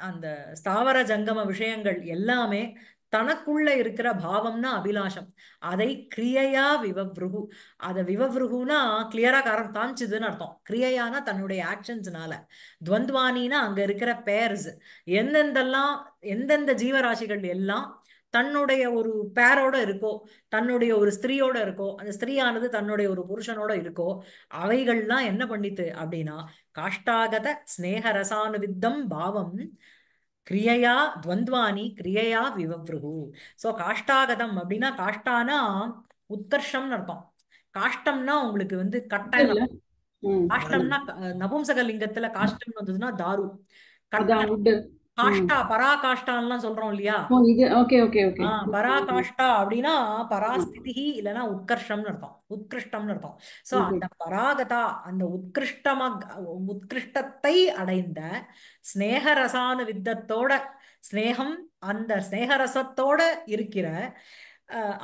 S1: அந்த ஸ்தாவர ஜங்கம விஷயங்கள் எல்லாமே தனக்குள்ள இருக்கிற பாவம்னா அபிலாஷம் அதை கிரியையா விவவ்ருகு அதை விவவ்ருகுனா கிளியரா காரம் காமிச்சதுன்னு அர்த்தம் கிரியையானா தன்னுடைய ஆக்ஷன்ஸ்னால துவந்த்வானினா அங்க இருக்கிற பேர்ஸ் எந்தெந்தெல்லாம் எந்தெந்த ஜீவராசிகள் எல்லாம் தன்னுடைய ஒரு பேரோட இருக்கோ தன்னுடைய ஒரு ஸ்திரீயோட இருக்கோ அந்த ஸ்திரீயானது தன்னுடைய ஒரு புருஷனோட இருக்கோ அவைகள்லாம் என்ன பண்ணித்து அப்படின்னா காஷ்டாகத ஸ்னேகரசானுவித்தம் பாவம் கிரியையா துவந்த்வானி கிரியையா விவப்ருகு ஸோ காஷ்டாகதம் அப்படின்னா காஷ்டானா உத்தர்ஷம்னு அர்த்தம் காஷ்டம்னா உங்களுக்கு வந்து கட்டங்கள் காஷ்டம்னா நபும்சக லிங்கத்துல காஷ்டம் வந்ததுன்னா தாரு காஷ்டா பரா பராகாஷ்டான்லாம் சொல்றோம் இல்லையா ஓகே ஓகே ஓகே பராகாஷ்டா அப்படின்னா பராஸ்திதி இல்லைன்னா உத்கர்ஷம்னு அர்த்தம் உத்கிருஷ்டம்னு அர்த்தம் சோ அந்த பராகதா அந்த உத்கிருஷ்டமா உத்கிருஷ்டத்தை அடைந்த ஸ்நேகரசானு வித்தத்தோட ஸ்நேகம் அந்த ஸ்நேகரசத்தோட இருக்கிற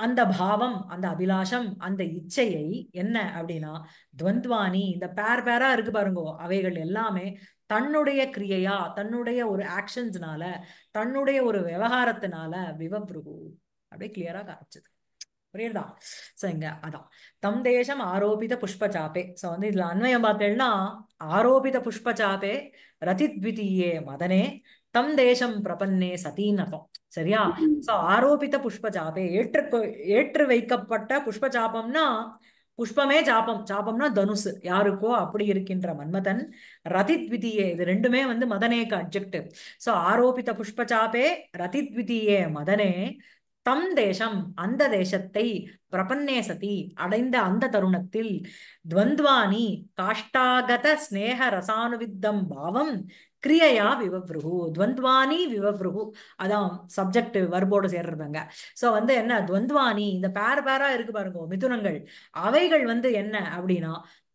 S1: அந்த பாவம் அந்த அபிலாஷம் அந்த இச்சையை என்ன அப்படின்னா துவந்த்வானி இந்த பேர் பேரா இருக்கு பாருங்க அவைகள் எல்லாமே தன்னுடைய கிரியையா தன்னுடைய ஒரு ஆக்ஷன்ஸ்னால தன்னுடைய ஒரு விவகாரத்தினால விவபிருகு அப்படியே கிளியரா காமிச்சது புரியுதா சோ இங்க அதான் தம் தேசம் ஆரோபித புஷ்பச்சாப்பே சோ வந்து இதுல அன்வயம் பார்த்தேன்னா ஆரோபித புஷ்பச்சாப்பே ரதித்விதீயே மதனே தம் தேசம் பிரபன்னே சதீன் சரியா சோ ஆரோபித புஷ்பச்சாப்பே ஏற்று ஏற்று வைக்கப்பட்ட புஷ்பச்சாபம்னா புஷ்பமே சாபம் சாபம்னா தனுசு யாருக்கோ அப்படி இருக்கின்ற மன்மதன் ரதித்விதியே இது ரெண்டுமே வந்து மதனேக்கு அப்ஜெக்டிவ் ஸோ ஆரோபித்த புஷ்ப சாபே ரதித்விதியே மதனே தம் தேசம் அந்த தேசத்தை பிரபன்னே சதி அடைந்த அந்த தருணத்தில் துவந்த்வானி காஷ்டாகத ஸ்னேக ரசானுவித்தம் பாவம் கிரியையா விவப்ருகு துவந்த்வானி விவபுருகு அதான் சப்ஜெக்ட் வர்போடு சேர்றதுங்க ஸோ வந்து என்ன துவந்த்வானி இந்த பேர் பேரா இருக்கு பாருங்க மிதுனங்கள் அவைகள் வந்து என்ன அப்படின்னா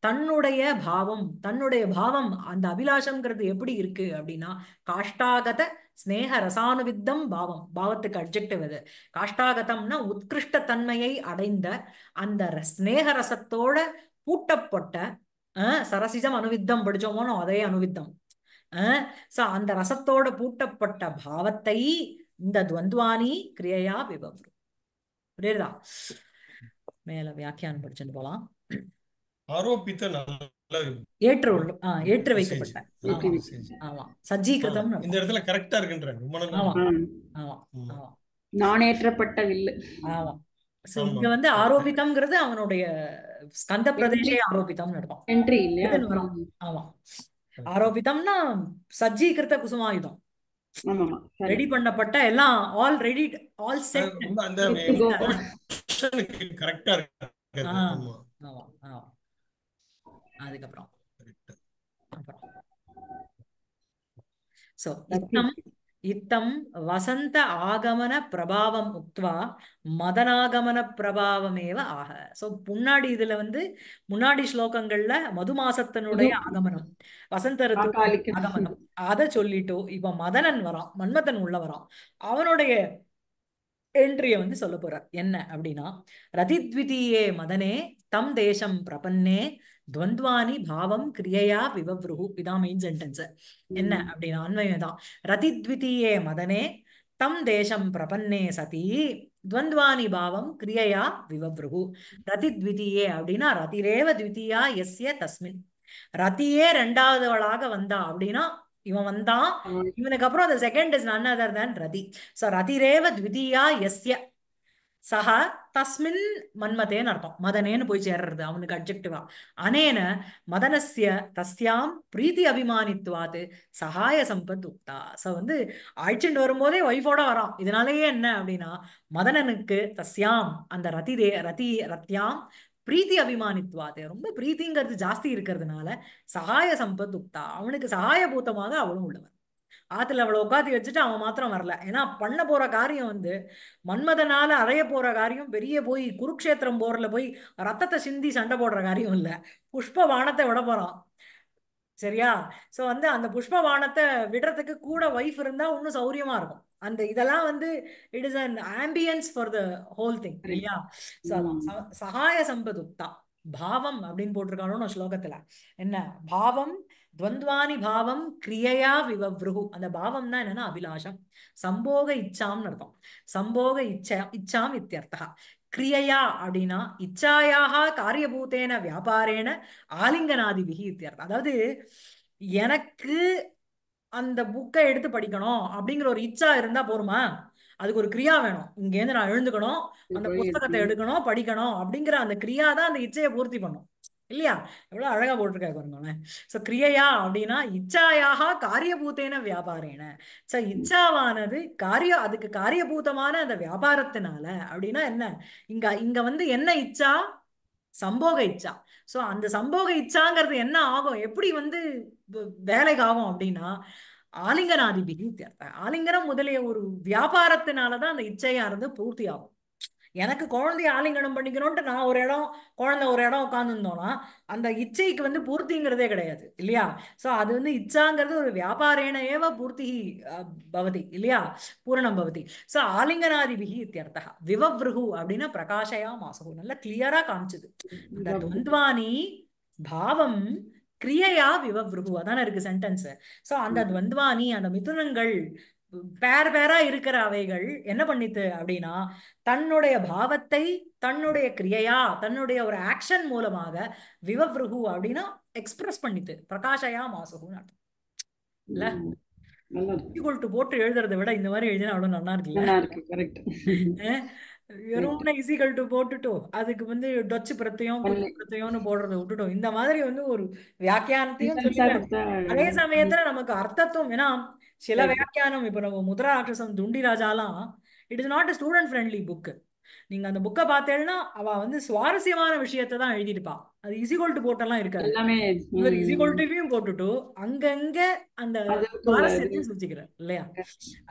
S1: தன்னுடைய பாவம் தன்னுடைய பாவம் அந்த அபிலாஷங்கிறது எப்படி இருக்கு அப்படின்னா காஷ்டாகத ஸ்னேக ரசானுவித்தம் பாவம் பாவத்துக்கு அப்ஜெக்டிவ் அது காஷ்டாகதம்னா உத்கிருஷ்ட தன்மையை அடைந்த அந்த ஸ்னேக ரசத்தோட பூட்டப்பட்ட சரசிஜம் அனுவித்தம் படிச்சோமோனோ அதே அனுவித்தம் அந்த ரசத்தோட பூட்டப்பட்ட பாவத்தை இந்த துவந்துவானி கிரியையா விபவரு புரியுதா மேல வியாக்கியானம் படிச்சுட்டு போலாம் ஆரோபித்த ஆஹ் ஏற்று வைக்கப்பட்ட ஆமா இந்த கரெக்டா ஆமா ஆமா ஆமா ஆமா இங்க வந்து ஆரோபிதம்ங்கிறது அவனுடைய ஸ்கந்த பிரதேச ஆரோபிதம் நடக்கும் என்ட்ரி ஆமா ஆரோபிதம்னா சஜ்ஜீகிருத்த குசுமாயுதம் ரெடி பண்ணப்பட்ட எல்லாம் ஆல் ரெடி ஆல் செட் கரெக்டா இருக்கு அதுக்கப்புறம் அப்புறம் சோ இத்தம் வசந்த ஆகமன பிரபாவம் உக்துவா மதனாகமன பிரபாவமேவ ஆக சோ முன்னாடி இதுல வந்து முன்னாடி ஸ்லோகங்கள்ல மது மாசத்தனுடைய ஆகமனம் வசந்த ஆகமனம் அதை சொல்லிட்டோ இப்ப மதனன் வரான் மன்மதன் உள்ள வரான் அவனுடைய என்ட்ரிய வந்து சொல்ல போறார் என்ன அப்படின்னா ரதித்விதீயே மதனே தம் தேசம் பிரபன்னே துவந்துவானி பாவம் கிரியையா விவவ்ருஹு இதான் மெயின் சென்டென்ஸ் என்ன அப்படின்னு அன்மையதான் தான் ரதித்விதீயே மதனே தம் தேசம் பிரபன்னே சதி துவந்த்வானி பாவம் கிரியையா விவவ்ருஹு ரதித்விதீயே அப்படின்னா ரதிரேவ த்விதியா எஸ்ய தஸ்மின் ரதியே ரெண்டாவதுவளாக வந்தா அப்படின்னா இவன் வந்தான் இவனுக்கு அப்புறம் அந்த second is none other than ரதி சோ ரதிரேவ த்விதியா எஸ்ய சஹா தஸ்மின் மன்மதேன்னு அர்த்தம் மதனேன்னு போய் சேர்றது அவனுக்கு அப்ஜெக்டிவா அனேன மதனசிய தஸ்யாம் பிரீத்தி அபிமானித்துவாது சகாய சம்பத் உக்தா ஸோ வந்து ஆயிடுச்சுட்டு வரும்போதே ஒய்ஃபோட வரான் இதனாலேயே என்ன அப்படின்னா மதனனுக்கு தஸ்யாம் அந்த ரதி தே ரதி ரத்யாம் பிரீத்தி அபிமானித்துவாது ரொம்ப பிரீத்திங்கிறது ஜாஸ்தி இருக்கிறதுனால சகாய சம்பத் உக்தா அவனுக்கு சகாயபூத்தமாக அவளும் உள்ளவன் ஆத்துல அவளை உட்காந்து வச்சுட்டு அவன் மாத்திரம் வரல ஏன்னா பண்ண போற காரியம் வந்து மன்மதனால அறைய போற காரியம் பெரிய போய் குருக்ஷேத்திரம் போர்ல போய் ரத்தத்தை சிந்தி சண்டை போடுற காரியம் இல்ல புஷ்ப வானத்தை விட போறான் சரியா சோ வந்து அந்த புஷ்ப வானத்தை விடுறதுக்கு கூட ஒய்ஃப் இருந்தா ஒன்னும் சௌரியமா இருக்கும் அந்த இதெல்லாம் வந்து it is an ambience for the whole thing இல்லையா சகாய சம்பதுக்தா பாவம் அப்படின்னு போட்டிருக்கானோ ஸ்லோகத்துல என்ன பாவம் துவந்துவானி பாவம் கிரியையா விவவ்ருகு அந்த பாவம்னா என்னன்னா அபிலாஷம் சம்போக இச்சாம்னு அர்த்தம் சம்போக இச்சா இச்சாம் இத்தியர்த்தா கிரியையா அப்படின்னா இச்சாயாக காரியபூத்தேன வியாபாரேன ஆலிங்கனாதி விகி இத்தியர்த்தம் அதாவது எனக்கு அந்த புக்கை எடுத்து படிக்கணும் அப்படிங்கிற ஒரு இச்சா இருந்தா போருமா அதுக்கு ஒரு கிரியா வேணும் இங்கேருந்து நான் எழுந்துக்கணும் அந்த புத்தகத்தை எடுக்கணும் படிக்கணும் அப்படிங்கிற அந்த கிரியா தான் அந்த இச்சையை பூர்த்தி பண்ணும் இல்லையா எவ்வளோ அழகாக போட்டிருக்காரு பாருங்களேன் ஸோ கிரியையா அப்படின்னா இச்சாயாக காரியபூத்தேன வியாபாரேன சோ இச்சாவானது காரிய அதுக்கு காரியபூதமான அந்த வியாபாரத்தினால அப்படின்னா என்ன இங்க இங்க வந்து என்ன இச்சா சம்போக இச்சா ஸோ அந்த சம்போக இச்சாங்கிறது என்ன ஆகும் எப்படி வந்து வேலைக்கு ஆகும் அப்படின்னா ஆலிங்கனாதிபதி ஆலிங்கனம் முதலிய ஒரு வியாபாரத்தினால தான் அந்த இச்சையானது பூர்த்தி ஆகும் எனக்கு குழந்தைய ஆலிங்கனம் பண்ணிக்கணும்ட்டு நான் ஒரு இடம் குழந்தை ஒரு இடம் உட்காந்துருந்தோம்னா அந்த இச்சைக்கு வந்து பூர்த்திங்கிறதே கிடையாது இல்லையா ஸோ அது வந்து இச்சாங்கிறது ஒரு வியாபாரேன பூர்த்தி பவதி இல்லையா பூரணம் பவதி ஸோ ஆலிங்கனாதிபிகி இத்தியர்த்தா விவவ்ருகு அப்படின்னா பிரகாஷயா மாசகு நல்லா கிளியரா காமிச்சது இந்த துவந்துவானி பாவம் கிரியையா விவவ்ருகு அதானே இருக்கு சென்டென்ஸ் ஸோ அந்த துவந்துவானி அந்த மிதுனங்கள் பேர் பேரா இருக்கிற அவைகள் என்ன பண்ணித்து அப்படின்னா தன்னுடைய பாவத்தை தன்னுடைய கிரியையா தன்னுடைய ஒரு ஆக்ஷன் மூலமாக விவவ்ருகு அப்படின்னா எக்ஸ்பிரஸ் பண்ணித்து பிரகாஷயா மாசுகுன்னு இல்ல போட்டு எழுதுறதை விட இந்த மாதிரி எழுதினா அவ்வளவு நல்லா இருக்குல்ல வெறும் இசிகல் டு போட்டுட்டோம் அதுக்கு வந்து டொச்சு பிரத்தையும் பிரத்தையும்னு போடுறத விட்டுட்டோம் இந்த மாதிரி வந்து ஒரு வியாக்கியானத்தையும் அதே சமயத்துல நமக்கு அர்த்தத்துவம் ஏன்னா சில வியாக்கியானம் இப்போ நம்ம முதரா துண்டி ராஜாலாம் it is not a student friendly book நீங்க அந்த புக்கை பார்த்தேன்னா அவ வந்து சுவாரஸ்யமான விஷயத்தை தான் எழுதியிருப்பா அது இசிகோல்ட்டு போட்டெல்லாம் இருக்காது எல்லாமே இவர் இசிகோல்ட்டுவையும் போட்டுட்டு அங்கங்க அந்த சுவாரஸ்யத்தையும் சூச்சிக்கிறார் இல்லையா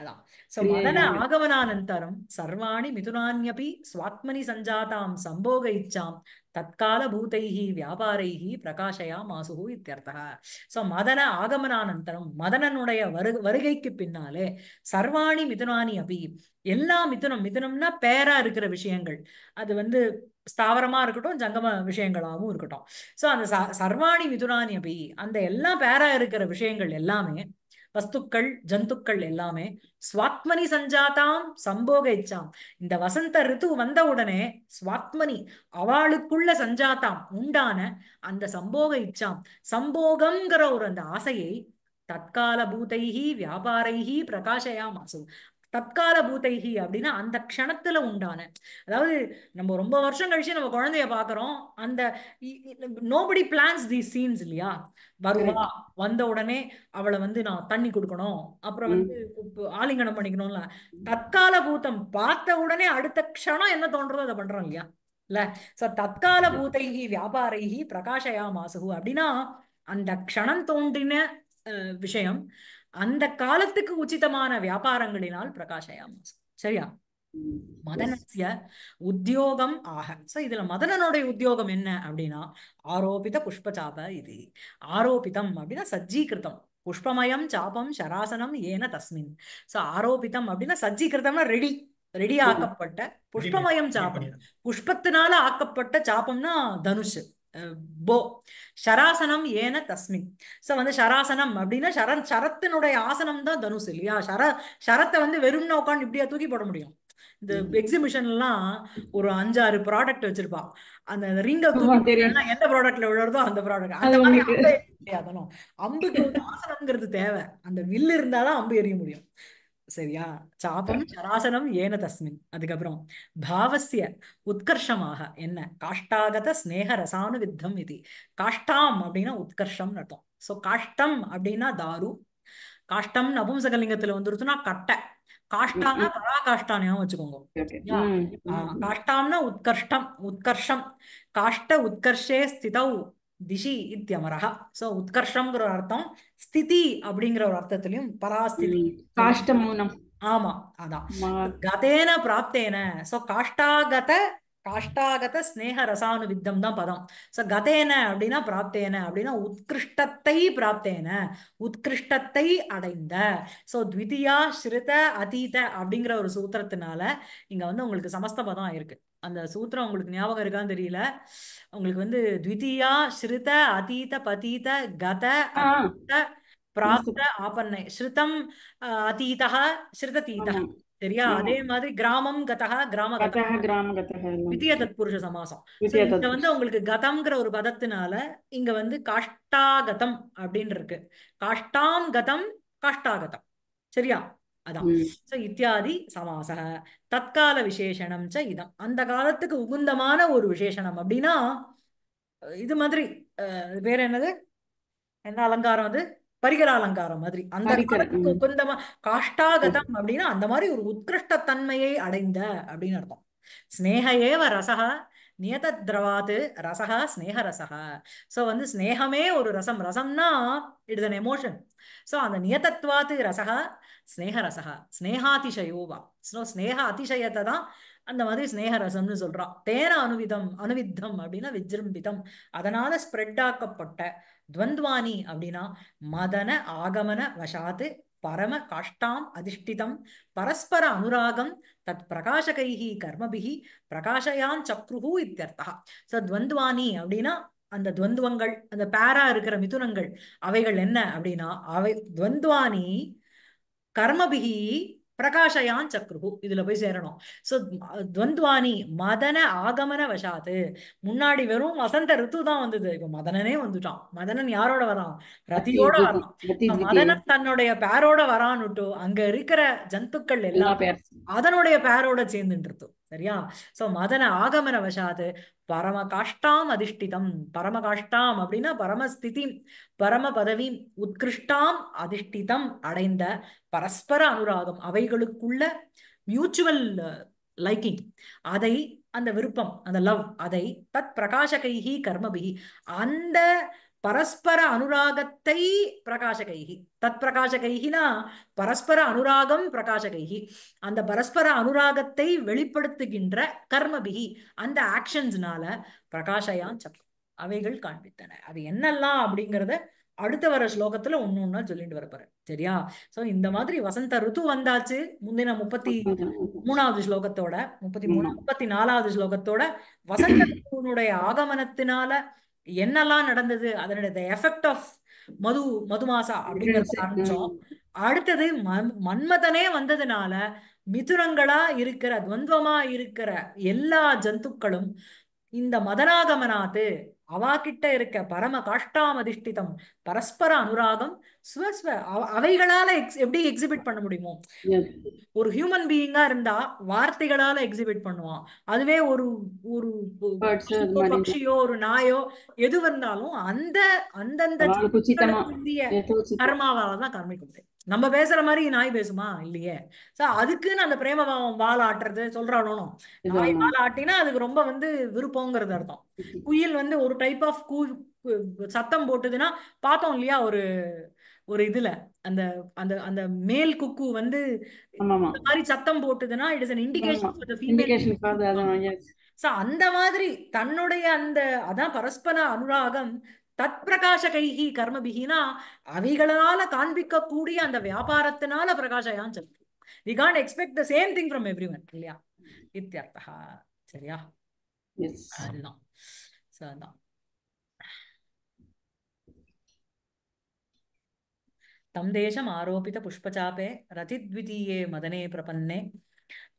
S1: அதான் சோ மதன ஆகவனானந்தரம் சர்வாணி மிதுனான்யபி சுவாத்மனி சஞ்சாதாம் சம்போக இச்சாம் தற்கால பூதைகி வியாபாரைகி பிரகாஷயா மாசுகு இத்தியர்த்தக ஸோ மதன ஆகமனானந்தரம் மதனனுடைய வரு வருகைக்கு பின்னாலே சர்வாணி மிதுனானி அபி எல்லா மிதுனம் மிதுனம்னா பேரா இருக்கிற விஷயங்கள் அது வந்து ஸ்தாவரமா இருக்கட்டும் ஜங்கம விஷயங்களாகவும் இருக்கட்டும் ஸோ அந்த சர்வாணி மிதுனானி அபி அந்த எல்லா பேரா இருக்கிற விஷயங்கள் எல்லாமே வஸ்துக்கள் ஜந்துக்கள் எல்லாமே ஸ்வாத்மனி சஞ்சாதாம் சம்போக இச்சாம் இந்த வசந்த ரித்து வந்த உடனே ஸ்வாத்மனி அவளுக்குள்ள சஞ்சாத்தாம் உண்டான அந்த சம்போக இச்சாம் சம்போகங்கிற ஒரு அந்த ஆசையை தற்கால பூதைகி வியாபாரைகி பிரகாஷயாமாசு தற்கால பூத்தைகி அப்படின்னா அந்த க்ஷணத்துல உண்டான அதாவது நம்ம ரொம்ப வருஷம் கழிச்சு நம்ம குழந்தைய பாக்குறோம் அந்த நோபடி பிளான்ஸ் தி சீன்ஸ் இல்லையா வருவா வந்த உடனே அவளை வந்து நான் தண்ணி கொடுக்கணும் அப்புறம் வந்து ஆலிங்கனம் பண்ணிக்கணும்ல தற்கால பூத்தம் பார்த்த உடனே அடுத்த க்ஷணம் என்ன தோன்றதோ அதை பண்றோம் இல்லையா இல்ல சோ தற்கால பூத்தைகி வியாபாரைகி பிரகாஷயா மாசுகு அப்படின்னா அந்த க்ஷணம் தோன்றின விஷயம் அந்த காலத்துக்கு உச்சிதமான வியாபாரங்களினால் பிரகாசயாமாஸ் சரியா மதனசிய உத்தியோகம் ஆக சோ இதுல மதனனுடைய உத்தியோகம் என்ன அப்படின்னா ஆரோபித புஷ்பச்சாப இது ஆரோபிதம் அப்படின்னா சஜ்ஜீகிருதம் புஷ்பமயம் சாபம் சராசனம் ஏன தஸ்மின் சோ ஆரோபிதம் அப்படின்னா சஜ்ஜீகிருதம்னா ரெடி ரெடி ஆக்கப்பட்ட புஷ்பமயம் சாபம் புஷ்பத்தினால ஆக்கப்பட்ட சாபம்னா தனுஷ் போ ஷராசனம் ஏன தஸ்மின் சோ வந்து ஷராசனம் அப்படின்னா ஷரத் சரத்தினுடைய ஆசனம் தான் தனுஷ் இல்லையா ஷர ஷரத்தை வந்து வெறும் உட்காந்து இப்படியா தூக்கி போட முடியும் இந்த எக்ஸிபிஷன்லாம் ஒரு அஞ்சாறு ப்ராடக்ட் வச்சிருப்பா அந்த ரிங்க எந்த ப்ராடக்ட்ல விழுறதோ அந்த ப்ராடக்ட் அந்த மாதிரி அம்புக்கு ஆசனம்ங்கிறது தேவை அந்த வில்லு இருந்தாதான் அம்பு எறிய முடியும் சரியா சாபம் சராசரம் ஏன தஸ்மின் அதுக்கப்புறம் பாவசிய உத்கர்ஷமாக என்ன காஷ்டாகத ஸ்நேக ரசானு வித்தம் இது காஷ்டாம் அப்படின்னா உத்கர்ஷம் அர்த்தம் சோ காஷ்டம் அப்படின்னா தாரு காஷ்டம் நபும்சகலிங்கத்துல வந்துருச்சுன்னா கட்டை காஷ்டானா பராகாஷ்டானா வச்சுக்கோங்க காஷ்டாம்னா உத்கர்ஷ்டம் உத்கர்ஷம் காஷ்ட உத்கர்ஷே ஸ்திதௌ திஷி இத்தியமரா சோ உத்கர்ஷம்ங்கிற ஒரு அர்த்தம் ஸ்திதி அப்படிங்கிற ஒரு அர்த்தத்திலையும் பராஸ்திதி காஷ்டமூனம் ஆமா அதான் கதேன பிராப்தேன சோ காஷ்டாகத காஷ்டாகத ஸ்னேக ரசானு வித்தம் தான் பதம் ஸோ கதேன அப்படின்னா பிராப்தேன அப்படின்னா உத்கிருஷ்டத்தை பிராப்தேன உத்கிருஷ்டத்தை அடைந்த ஸோ த்விதியா ஸ்ருத அதீத அப்படிங்கிற ஒரு சூத்திரத்தினால இங்கே வந்து உங்களுக்கு சமஸ்த பதம் ஆயிருக்கு அந்த சூத்திரம் உங்களுக்கு ஞாபகம் இருக்கான்னு தெரியல உங்களுக்கு வந்து த்விதியா ஸ்ருத அதீத பதீத கத பிராப்த ஆபன்னை ஸ்ருதம் அதீதா தீதா சரியா அதே மாதிரி கிராமம் கதகா கிராம கதகா கிராம கதகா வித்திய தத்புருஷ சமாசம் இங்க வந்து உங்களுக்கு கதம்ங்கிற ஒரு பதத்தினால இங்க வந்து காஷ்டாகதம் அப்படின்னு இருக்கு காஷ்டாம் கதம் காஷ்டாகதம் சரியா அதான் சோ இத்தியாதி சமாச தற்கால விசேஷனம் ச இதம் அந்த காலத்துக்கு உகுந்தமான ஒரு விசேஷனம் அப்படின்னா இது மாதிரி பேர் என்னது என்ன அலங்காரம் அது பரிகர அலங்காரம் மாதிரி அந்த கொஞ்சமா காஷ்டாகதம் அப்படின்னா அந்த மாதிரி ஒரு உத்கிருஷ்ட தன்மையை அடைந்த அப்படின்னு அர்த்தம் ஸ்னேக ஏவ நியத திரவாது ரசகா ஸ்னேக ரசகா ஸோ வந்து ஸ்னேகமே ஒரு ரசம் ரசம்னா it is an emotion so அந்த நியதத்வாத்து ரசகா ஸ்னேக ரசகா ஸ்னேகாதிசயோவா சோ ஸ்னேக அதிசயத்தை தான் அந்த மாதிரி ஸ்னேகரசம்னு சொல்றான் தேன அணுவிதம் அணுவித்தம் அப்படின்னா விஜிரும்பிதம் அதனால ஸ்ப்ரெட் ஆக்கப்பட்ட துவந்த்வானி அப்படின்னா மதன ஆகமன வசாத்து பரம காஷ்டாம் அதிஷ்டிதம் பரஸ்பர அனுராகம் தத் பிரகாஷகைஹி கர்மபிஹி பிரகாஷயான் சக்ருஹு இத்தியர்த்தா சோ துவந்த்வானி அப்படின்னா அந்த துவந்துவங்கள் அந்த பேரா இருக்கிற மிதுனங்கள் அவைகள் என்ன அப்படின்னா அவை துவந்துவானி கர்மபிகி பிரகாஷயான் சக்ருகு இதுல போய் சேரணும் சோ துவந்துவானி மதன ஆகமன வசாத்து முன்னாடி வெறும் வசந்த ரித்து தான் வந்தது இப்போ மதனனே வந்துட்டான் மதனன் யாரோட வரான் ரதியோட வரான் மதனன் தன்னுடைய பேரோட வரான்னுட்டு அங்க இருக்கிற ஜந்துக்கள் எல்லாம் அதனுடைய பேரோட சேர்ந்துட்டு சரியா சோ மதன ஆகமன வசாது பரம காஷ்டாம் அதிஷ்டிதம் பரம காஷ்டாம் அப்படின்னா பரமஸ்திதி பரம பதவி உத்கிருஷ்டாம் அதிஷ்டிதம் அடைந்த பரஸ்பர அனுராகம் அவைகளுக்குள்ள மியூச்சுவல் லைக்கிங் அதை அந்த விருப்பம் அந்த லவ் அதை தத் பிரகாசகைகி கர்மபிஹி அந்த பரஸ்பர அனுராகத்தை பிரகாசகைகி தத் பிரகாசகைகினா பரஸ்பர அனுராகம் பிரகாசகைகி அந்த பரஸ்பர அனுராகத்தை வெளிப்படுத்துகின்ற கர்மபிகி அந்த ஆக்ஷன்ஸ்னால பிரகாஷயான் சப் அவைகள் காண்பித்தன அது என்னெல்லாம் அப்படிங்கிறத அடுத்த வர ஸ்லோகத்துல ஒன்னு ஒண்ணா சொல்லிட்டு வரப்பாரு சரியா சோ இந்த மாதிரி வசந்த ருத்து வந்தாச்சு முந்தின முப்பத்தி மூணாவது ஸ்லோகத்தோட முப்பத்தி மூணு முப்பத்தி நாலாவது ஸ்லோகத்தோட வசந்த ருத்துனுடைய ஆகமனத்தினால என்னெல்லாம் நடந்தது அதனுடைய எஃபெக்ட் ஆஃப் மது மதுமாசா அப்படின்னு ஆரம்பிச்சோம் அடுத்தது மன்மதனே வந்ததுனால மிதுரங்களா இருக்கிற துவந்தமா இருக்கிற எல்லா ஜந்துக்களும் இந்த மதனாகமனாத்து கிட்ட இருக்க பரம காஷ்டாமதிஷ்டிதம் பரஸ்பர அனுராகம் சுவஸ்வ அவைகளால எக்ஸ் எப்படி எக்ஸிபிட் பண்ண முடியுமோ ஒரு ஹியூமன் பீயிங்கா இருந்தா வார்த்தைகளால எக்ஸிபிட் பண்ணுவான் அதுவே ஒரு ஒரு பட்சியோ ஒரு நாயோ எது வந்தாலும் அந்த அந்தந்த கர்மாவால தான் கர்மிக்க முடியும் நம்ம பேசுற மாதிரி நாய் பேசுமா இல்லையே சோ அதுக்குன்னு அந்த பிரேம வால் ஆட்டுறது சொல்றானோ நாய் வால் ஆட்டினா அதுக்கு ரொம்ப வந்து விருப்பங்கிறது அர்த்தம் குயில் வந்து ஒரு டைப் ஆஃப் கூ சத்தம் போட்டுதுன்னா பார்த்தோம் இல்லையா ஒரு ஒரு இதுல அந்த அந்த அந்த மேல் குக்கு வந்து இந்த மாதிரி சத்தம் போட்டுதுன்னா it is an indication so அந்த மாதிரி தன்னுடைய அந்த அதான் பரஸ்பர அனுராகம் தத் பிரகாசகைகி கர்மபிகினா அவைகளால காண்பிக்கக்கூடிய அந்த வியாபாரத்தினால பிரகாஷயான் சொல்றது we can expect the same thing from everyone இல்லையா இத்தியர்த்தா சரியா அதுதான் தம் தேசம் ஆரோபித புஷ்பச்சாபே ரதித்விதீயே மதனே பிரபன்னே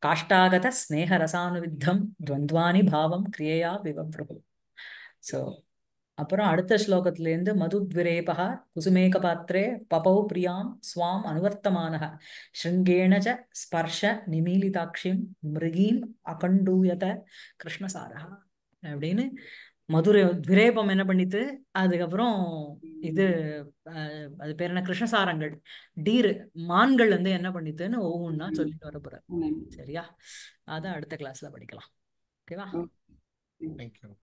S1: காஷ்டாகத ஸ்நேகரசானுவித்தம் துவந்த்வானி பாவம் கிரியையா விவப்ரபு ஸோ அப்புறம் அடுத்த ஸ்லோகத்திலேருந்து மதுத்விரேபகா குசுமேக பாத்திரே பபௌ பிரியாம் ஸ்வாம் அனுவர்த்தமான ஸ்ருங்கேணஜ ஸ்பர்ஷ நிமீலிதாட்சிம் மிருகீம் அகண்டூயத கிருஷ்ணசாரா அப்படின்னு மதுரை துரேபம் என்ன பண்ணிட்டு அதுக்கப்புறம் இது அது பேர் என்ன கிருஷ்ணசாரங்கள் டீரு மான்கள் வந்து என்ன பண்ணித்துன்னு ஒவ்வொன்னா சொல்லிட்டு வர போற சரியா அத அடுத்த கிளாஸ்ல படிக்கலாம் ஓகேவா தேங்க்யூ